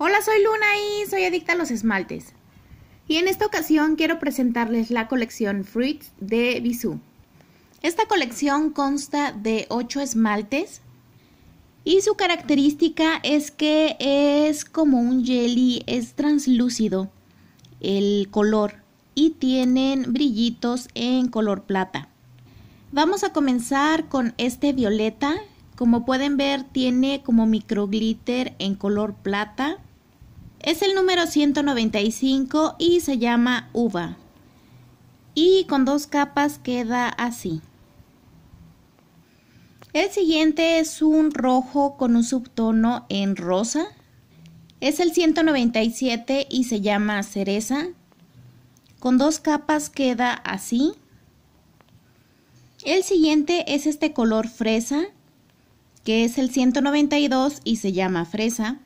Hola, soy Luna y soy adicta a los esmaltes. Y en esta ocasión quiero presentarles la colección Fruit de Bisú Esta colección consta de 8 esmaltes y su característica es que es como un jelly, es translúcido el color y tienen brillitos en color plata. Vamos a comenzar con este violeta. Como pueden ver tiene como micro glitter en color plata es el número 195 y se llama uva. Y con dos capas queda así. El siguiente es un rojo con un subtono en rosa. Es el 197 y se llama cereza. Con dos capas queda así. El siguiente es este color fresa, que es el 192 y se llama fresa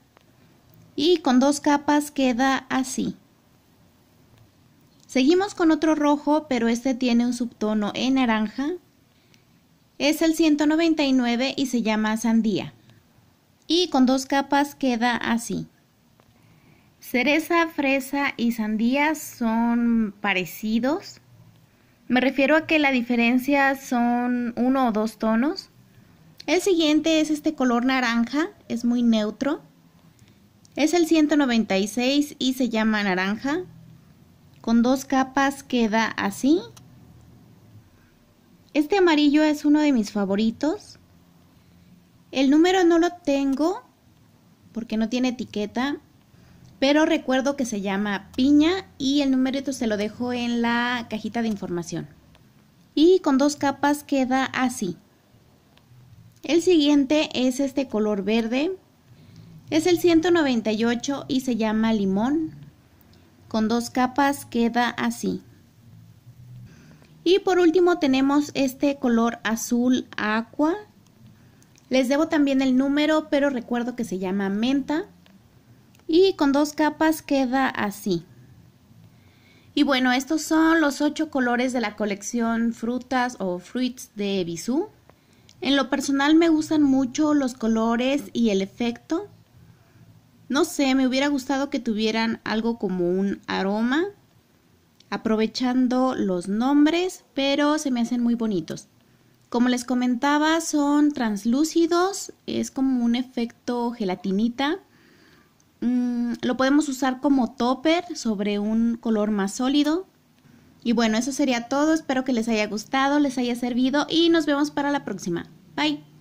y con dos capas queda así. Seguimos con otro rojo, pero este tiene un subtono en naranja. Es el 199 y se llama sandía. Y con dos capas queda así. Cereza, fresa y sandía son parecidos. Me refiero a que la diferencia son uno o dos tonos. El siguiente es este color naranja, es muy neutro. Es el 196 y se llama naranja. Con dos capas queda así. Este amarillo es uno de mis favoritos. El número no lo tengo porque no tiene etiqueta, pero recuerdo que se llama piña y el numerito se lo dejo en la cajita de información. Y con dos capas queda así. El siguiente es este color verde es el 198 y se llama limón. Con dos capas queda así. Y por último tenemos este color azul aqua. Les debo también el número, pero recuerdo que se llama menta. Y con dos capas queda así. Y bueno, estos son los ocho colores de la colección frutas o fruits de Bisú. En lo personal me gustan mucho los colores y el efecto. No sé, me hubiera gustado que tuvieran algo como un aroma, aprovechando los nombres, pero se me hacen muy bonitos. Como les comentaba, son translúcidos, es como un efecto gelatinita. Mm, lo podemos usar como topper sobre un color más sólido. Y bueno, eso sería todo. Espero que les haya gustado, les haya servido y nos vemos para la próxima. Bye.